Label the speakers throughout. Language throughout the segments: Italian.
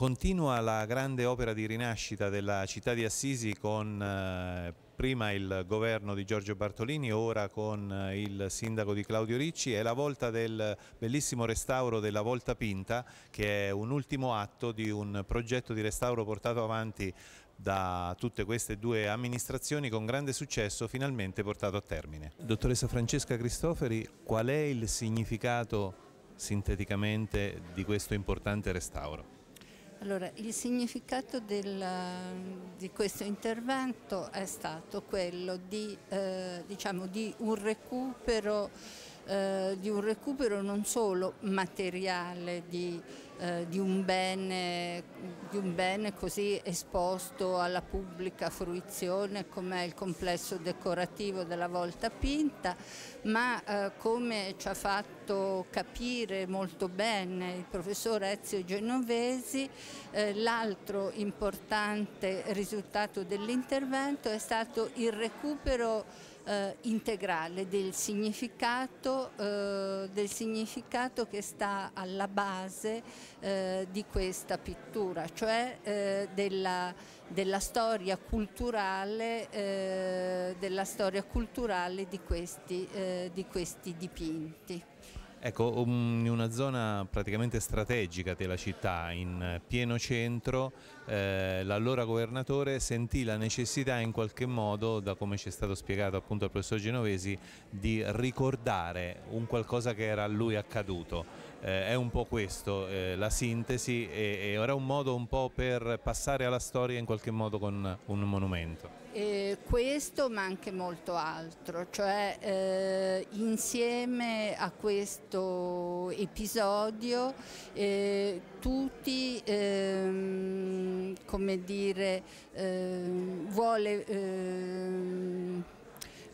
Speaker 1: Continua la grande opera di rinascita della città di Assisi con eh, prima il governo di Giorgio Bartolini, ora con eh, il sindaco di Claudio Ricci. È la volta del bellissimo restauro della Volta Pinta che è un ultimo atto di un progetto di restauro portato avanti da tutte queste due amministrazioni con grande successo finalmente portato a termine. Dottoressa Francesca Cristoferi, qual è il significato sinteticamente di questo importante restauro?
Speaker 2: Allora, il significato del, di questo intervento è stato quello di, eh, diciamo, di un recupero eh, di un recupero non solo materiale di, eh, di, un bene, di, un bene, così esposto alla pubblica fruizione come il complesso decorativo della Volta Pinta, ma eh, come ci ha fatto capire molto bene il professor Ezio Genovesi, eh, l'altro importante risultato dell'intervento è stato il recupero eh, integrale del significato, eh, del significato, che sta alla base eh, di questa pittura, cioè eh, della, della, storia culturale, eh, della, storia culturale, di questi, eh, di questi dipinti.
Speaker 1: Ecco, um, in una zona praticamente strategica della città, in eh, pieno centro, eh, l'allora governatore sentì la necessità in qualche modo, da come ci è stato spiegato appunto al professor Genovesi, di ricordare un qualcosa che era a lui accaduto eh, è un po' questo, eh, la sintesi e, e, ora un modo un po' per passare alla storia in qualche modo con un monumento.
Speaker 2: Eh, questo ma anche molto altro, cioè eh, insieme a questo episodio eh, tutti ehm, come dire ehm, vuole ehm,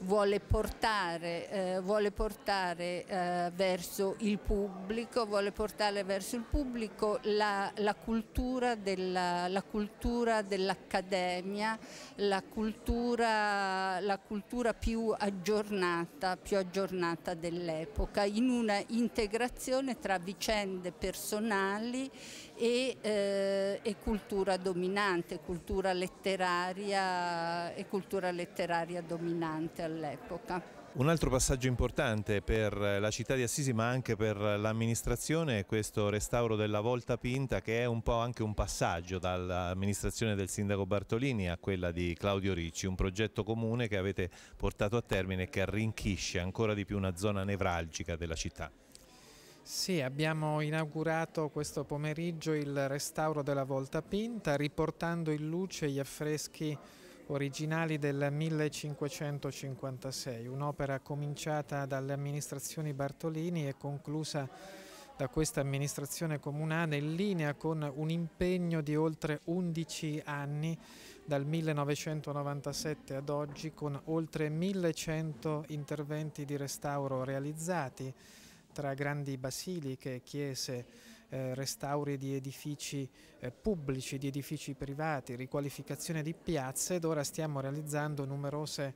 Speaker 2: vuole portare, eh, vuole portare eh, verso il pubblico, vuole portare verso il pubblico la, la cultura dell'accademia, la cultura, la cultura più aggiornata, più aggiornata dell'epoca, in una integrazione tra vicende personali e, eh, e, cultura dominante, cultura letteraria e cultura letteraria dominante all'epoca.
Speaker 1: Un altro passaggio importante per la città di Assisi ma anche per l'amministrazione è questo restauro della Volta Pinta che è un po' anche un passaggio dall'amministrazione del sindaco Bartolini a quella di Claudio Ricci, un progetto comune che avete portato a termine e che arricchisce ancora di più una zona nevralgica della città.
Speaker 3: Sì, abbiamo inaugurato questo pomeriggio il restauro della Volta Pinta, riportando in luce gli affreschi originali del 1556, un'opera cominciata dalle amministrazioni Bartolini e conclusa da questa amministrazione comunale in linea con un impegno di oltre 11 anni dal 1997 ad oggi con oltre 1100 interventi di restauro realizzati tra grandi basiliche, chiese, eh, restauri di edifici eh, pubblici, di edifici privati, riqualificazione di piazze ed ora stiamo realizzando numerose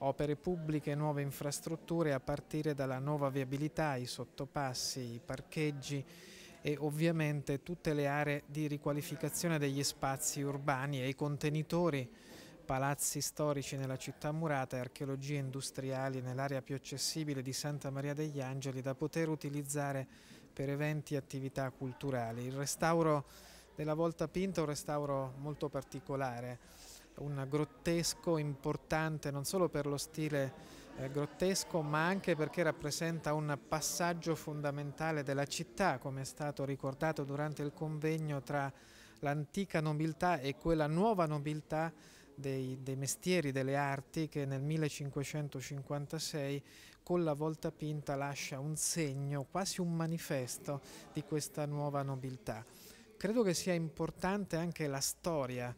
Speaker 3: opere pubbliche, nuove infrastrutture a partire dalla nuova viabilità, i sottopassi, i parcheggi e ovviamente tutte le aree di riqualificazione degli spazi urbani e i contenitori palazzi storici nella città murata e archeologie industriali nell'area più accessibile di Santa Maria degli Angeli da poter utilizzare per eventi e attività culturali. Il restauro della Volta Pinta è un restauro molto particolare, un grottesco importante non solo per lo stile eh, grottesco ma anche perché rappresenta un passaggio fondamentale della città come è stato ricordato durante il convegno tra l'antica nobiltà e quella nuova nobiltà dei, dei, mestieri, delle arti, che nel 1556 con la volta pinta lascia un segno, quasi un manifesto di questa nuova nobiltà. Credo che sia importante anche la storia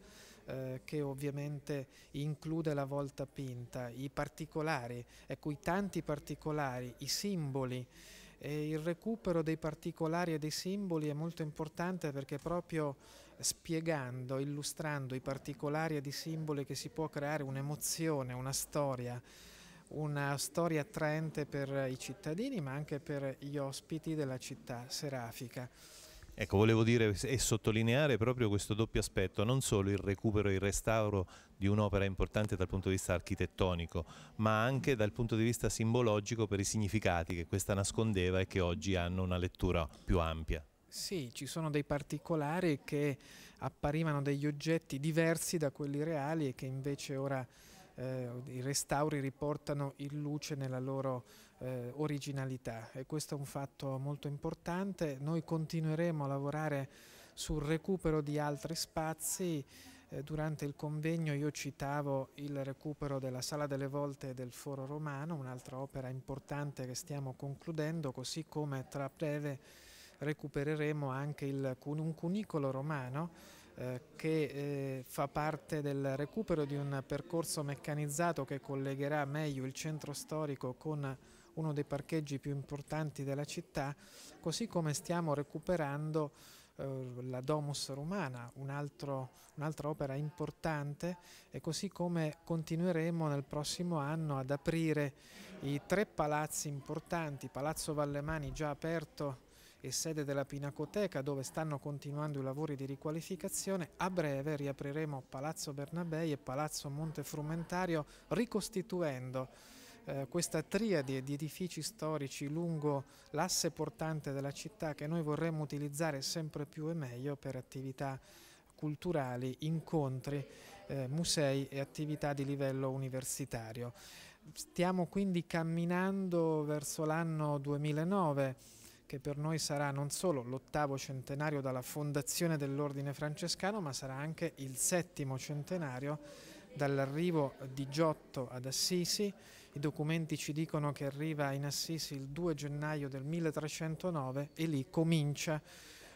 Speaker 3: eh, che ovviamente include la volta pinta, i particolari, ecco i tanti particolari, i simboli, e il recupero dei particolari e dei simboli è molto importante perché proprio spiegando, illustrando i particolari e i simboli che si può creare un'emozione, una storia, una storia attraente per i cittadini ma anche per gli ospiti della città serafica.
Speaker 1: Ecco, volevo dire e sottolineare proprio questo doppio aspetto, non solo il recupero e il restauro di un'opera importante dal punto di vista architettonico, ma anche dal punto di vista simbologico per i significati che questa nascondeva e che oggi hanno una lettura più ampia.
Speaker 3: Sì, ci sono dei particolari che apparivano degli oggetti diversi da quelli reali e che invece ora eh, i restauri riportano in luce nella loro eh, originalità e questo è un fatto molto importante. Noi continueremo a lavorare sul recupero di altri spazi. Eh, durante il convegno io citavo il recupero della Sala delle Volte del Foro Romano, un'altra opera importante che stiamo concludendo, così come tra breve recupereremo anche il, un cunicolo romano eh, che eh, fa parte del recupero di un percorso meccanizzato che collegherà meglio il centro storico con uno dei parcheggi più importanti della città, così come stiamo recuperando eh, la Domus Romana, un'altra un opera importante e così come continueremo nel prossimo anno ad aprire i tre palazzi importanti, Palazzo Vallemani già aperto e sede della Pinacoteca dove stanno continuando i lavori di riqualificazione, a breve riapriremo Palazzo Bernabei e Palazzo Montefrumentario ricostituendo eh, questa triade di edifici storici lungo l'asse portante della città che noi vorremmo utilizzare sempre più e meglio per attività culturali, incontri, eh, musei e attività di livello universitario. Stiamo quindi camminando verso l'anno 2009 che per noi sarà non solo l'ottavo centenario dalla fondazione dell'ordine francescano, ma sarà anche il settimo centenario dall'arrivo di Giotto ad Assisi. I documenti ci dicono che arriva in Assisi il 2 gennaio del 1309 e lì comincia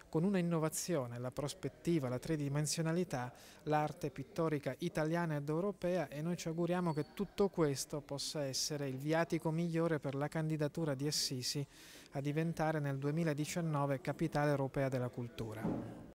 Speaker 3: con una innovazione, la prospettiva, la tridimensionalità, l'arte pittorica italiana ed europea e noi ci auguriamo che tutto questo possa essere il viatico migliore per la candidatura di Assisi a diventare nel 2019 capitale europea della cultura.